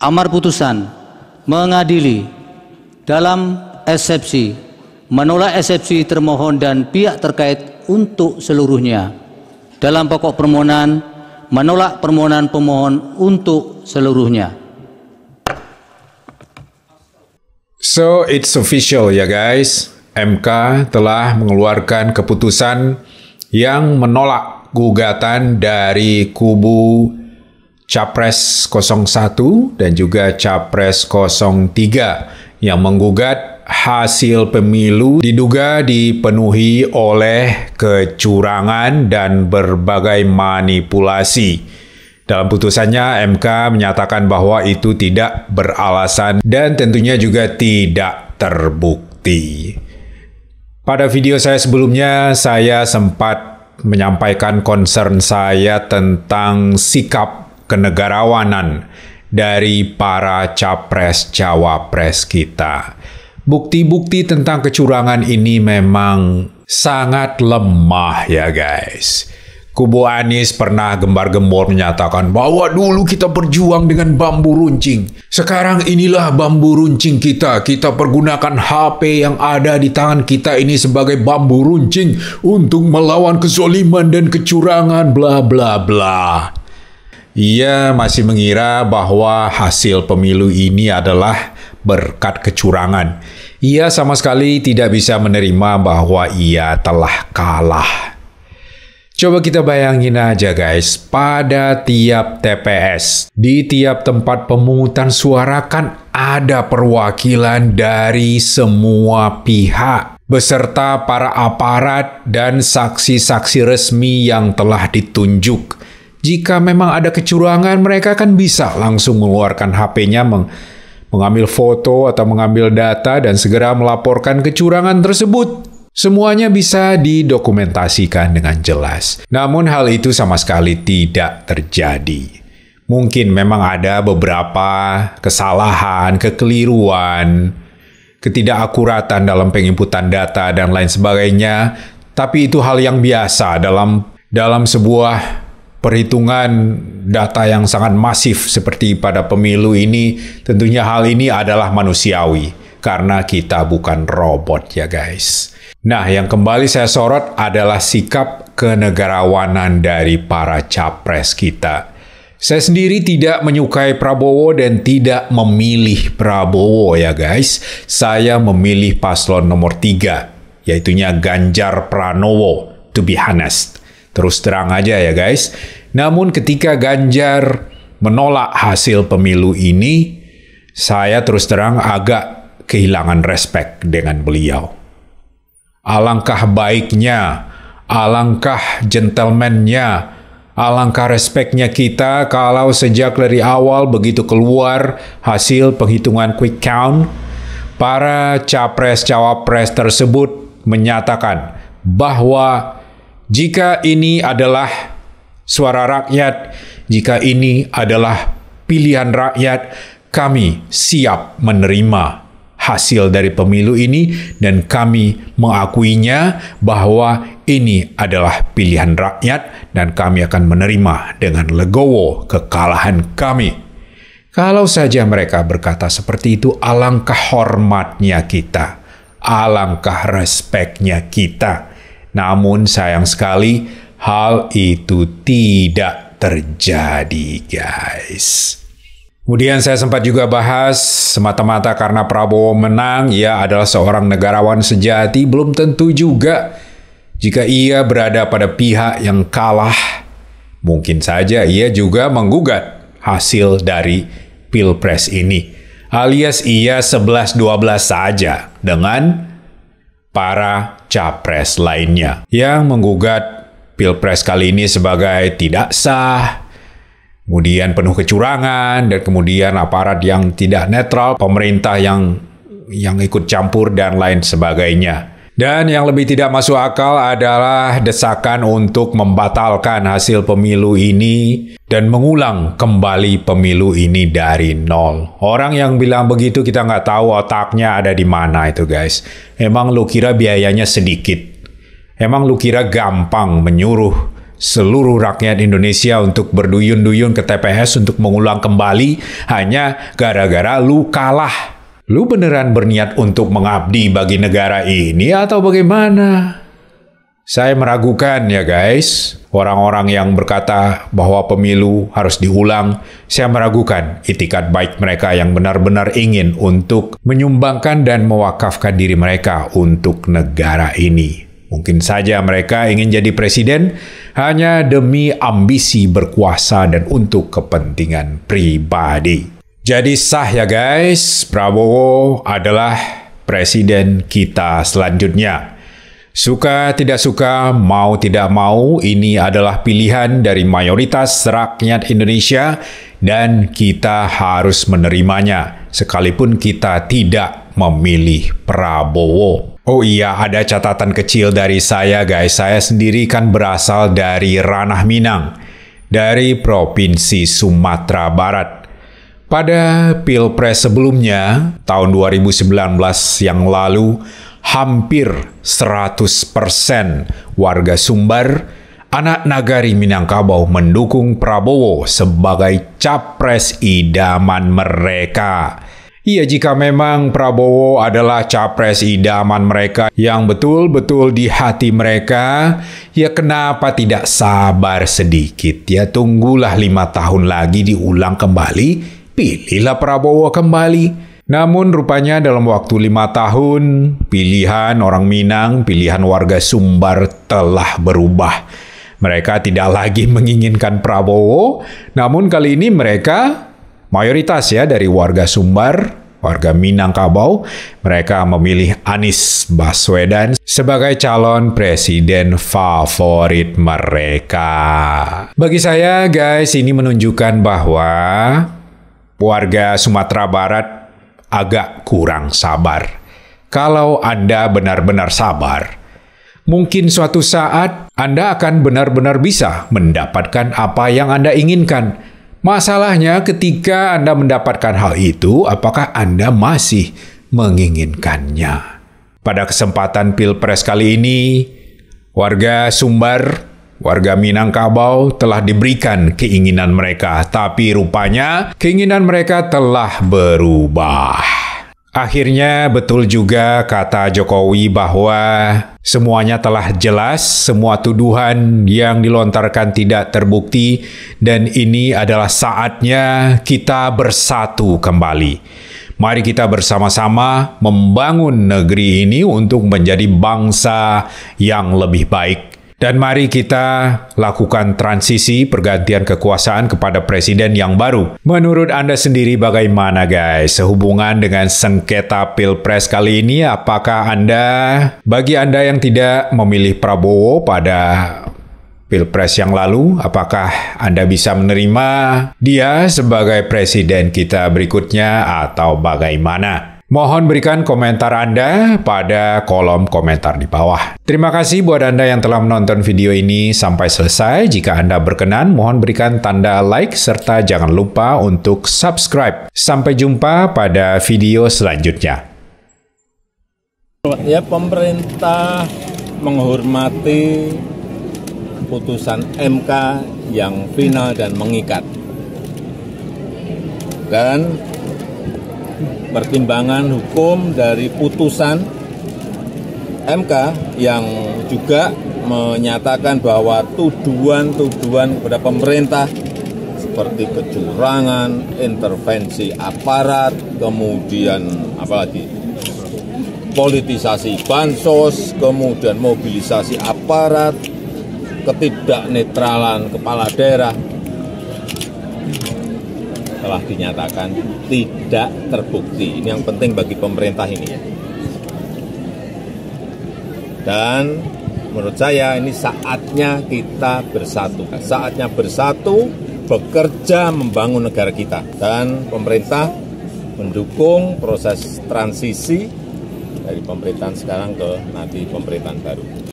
amar putusan mengadili dalam eksepsi menolak eksepsi termohon dan pihak terkait untuk seluruhnya dalam pokok permohonan menolak permohonan pemohon untuk seluruhnya So it's official ya guys MK telah mengeluarkan keputusan yang menolak gugatan dari kubu Capres 01 dan juga Capres 03 yang menggugat hasil pemilu diduga dipenuhi oleh kecurangan dan berbagai manipulasi. Dalam putusannya, MK menyatakan bahwa itu tidak beralasan dan tentunya juga tidak terbukti. Pada video saya sebelumnya, saya sempat menyampaikan concern saya tentang sikap kenegarawanan dari para capres-cawapres kita. Bukti-bukti tentang kecurangan ini memang sangat lemah ya guys. Kubu Anies pernah gembar-gembor menyatakan bahwa dulu kita berjuang dengan bambu runcing. Sekarang inilah bambu runcing kita. Kita pergunakan HP yang ada di tangan kita ini sebagai bambu runcing untuk melawan kezoliman dan kecurangan bla bla bla. Ia masih mengira bahwa hasil pemilu ini adalah berkat kecurangan. Ia sama sekali tidak bisa menerima bahwa ia telah kalah. Coba kita bayangin aja guys, pada tiap TPS, di tiap tempat pemungutan suara kan ada perwakilan dari semua pihak beserta para aparat dan saksi-saksi resmi yang telah ditunjuk jika memang ada kecurangan, mereka kan bisa langsung mengeluarkan HP-nya meng mengambil foto atau mengambil data dan segera melaporkan kecurangan tersebut. Semuanya bisa didokumentasikan dengan jelas. Namun hal itu sama sekali tidak terjadi. Mungkin memang ada beberapa kesalahan, kekeliruan, ketidakakuratan dalam penginputan data dan lain sebagainya, tapi itu hal yang biasa dalam dalam sebuah perhitungan data yang sangat masif seperti pada pemilu ini, tentunya hal ini adalah manusiawi karena kita bukan robot ya guys. Nah, yang kembali saya sorot adalah sikap kenegarawanan dari para capres kita. Saya sendiri tidak menyukai Prabowo dan tidak memilih Prabowo ya guys. Saya memilih paslon nomor tiga, yaitunya Ganjar Pranowo, to be honest. Terus terang aja ya guys. Namun ketika Ganjar menolak hasil pemilu ini, saya terus terang agak kehilangan respek dengan beliau. Alangkah baiknya, alangkah gentlemannya, alangkah respeknya kita kalau sejak dari awal begitu keluar hasil penghitungan quick count, para capres-cawapres tersebut menyatakan bahwa jika ini adalah suara rakyat, jika ini adalah pilihan rakyat, kami siap menerima hasil dari pemilu ini dan kami mengakuinya bahwa ini adalah pilihan rakyat dan kami akan menerima dengan legowo kekalahan kami. Kalau saja mereka berkata seperti itu, alangkah hormatnya kita, alangkah respeknya kita namun sayang sekali hal itu tidak terjadi guys. Kemudian saya sempat juga bahas semata-mata karena Prabowo menang, ia adalah seorang negarawan sejati, belum tentu juga jika ia berada pada pihak yang kalah. Mungkin saja ia juga menggugat hasil dari Pilpres ini. Alias ia 11-12 saja dengan para capres lainnya yang menggugat pilpres kali ini sebagai tidak sah, kemudian penuh kecurangan, dan kemudian aparat yang tidak netral, pemerintah yang yang ikut campur dan lain sebagainya. Dan yang lebih tidak masuk akal adalah desakan untuk membatalkan hasil pemilu ini dan mengulang kembali pemilu ini dari nol. Orang yang bilang begitu kita nggak tahu otaknya ada di mana itu guys. Emang lu kira biayanya sedikit? Emang lu kira gampang menyuruh seluruh rakyat Indonesia untuk berduyun-duyun ke TPS untuk mengulang kembali hanya gara-gara lu kalah Lu beneran berniat untuk mengabdi bagi negara ini atau bagaimana? Saya meragukan ya guys, orang-orang yang berkata bahwa pemilu harus diulang, saya meragukan itikat baik mereka yang benar-benar ingin untuk menyumbangkan dan mewakafkan diri mereka untuk negara ini. Mungkin saja mereka ingin jadi presiden hanya demi ambisi berkuasa dan untuk kepentingan pribadi. Jadi sah ya guys, Prabowo adalah presiden kita selanjutnya. Suka tidak suka, mau tidak mau, ini adalah pilihan dari mayoritas rakyat Indonesia dan kita harus menerimanya sekalipun kita tidak memilih Prabowo. Oh iya, ada catatan kecil dari saya guys. Saya sendiri kan berasal dari ranah Minang, dari Provinsi Sumatera Barat. Pada pilpres sebelumnya, tahun 2019 yang lalu, hampir 100% warga Sumbar, anak nagari Minangkabau mendukung Prabowo sebagai capres idaman mereka. Iya jika memang Prabowo adalah capres idaman mereka yang betul-betul di hati mereka, ya kenapa tidak sabar sedikit ya tunggulah lima tahun lagi diulang kembali pilihlah Prabowo kembali. Namun rupanya dalam waktu lima tahun, pilihan orang Minang, pilihan warga Sumbar telah berubah. Mereka tidak lagi menginginkan Prabowo, namun kali ini mereka mayoritas ya dari warga Sumbar, warga Minangkabau, mereka memilih Anies Baswedan sebagai calon presiden favorit mereka. Bagi saya guys, ini menunjukkan bahwa warga Sumatera Barat agak kurang sabar. Kalau Anda benar-benar sabar, mungkin suatu saat Anda akan benar-benar bisa mendapatkan apa yang Anda inginkan. Masalahnya, ketika Anda mendapatkan hal itu, apakah Anda masih menginginkannya? Pada kesempatan pilpres kali ini, warga Sumbar Warga Minangkabau telah diberikan keinginan mereka, tapi rupanya keinginan mereka telah berubah. Akhirnya betul juga kata Jokowi bahwa semuanya telah jelas, semua tuduhan yang dilontarkan tidak terbukti dan ini adalah saatnya kita bersatu kembali. Mari kita bersama-sama membangun negeri ini untuk menjadi bangsa yang lebih baik dan mari kita lakukan transisi pergantian kekuasaan kepada presiden yang baru. Menurut Anda sendiri bagaimana guys? Sehubungan dengan sengketa Pilpres kali ini, apakah Anda, bagi Anda yang tidak memilih Prabowo pada Pilpres yang lalu, apakah Anda bisa menerima dia sebagai presiden kita berikutnya atau bagaimana? Mohon berikan komentar Anda pada kolom komentar di bawah. Terima kasih buat Anda yang telah menonton video ini sampai selesai. Jika Anda berkenan, mohon berikan tanda like serta jangan lupa untuk subscribe. Sampai jumpa pada video selanjutnya. Ya, pemerintah menghormati putusan MK yang final dan mengikat. Dan pertimbangan hukum dari putusan MK yang juga menyatakan bahwa tuduhan-tuduhan kepada pemerintah seperti kecurangan, intervensi aparat, kemudian apalagi politisasi bansos, kemudian mobilisasi aparat, ketidaknetralan kepala daerah telah dinyatakan tidak terbukti. Ini yang penting bagi pemerintah ini. Ya. Dan menurut saya ini saatnya kita bersatu. Saatnya bersatu bekerja membangun negara kita. Dan pemerintah mendukung proses transisi dari pemerintahan sekarang ke nanti pemerintahan baru.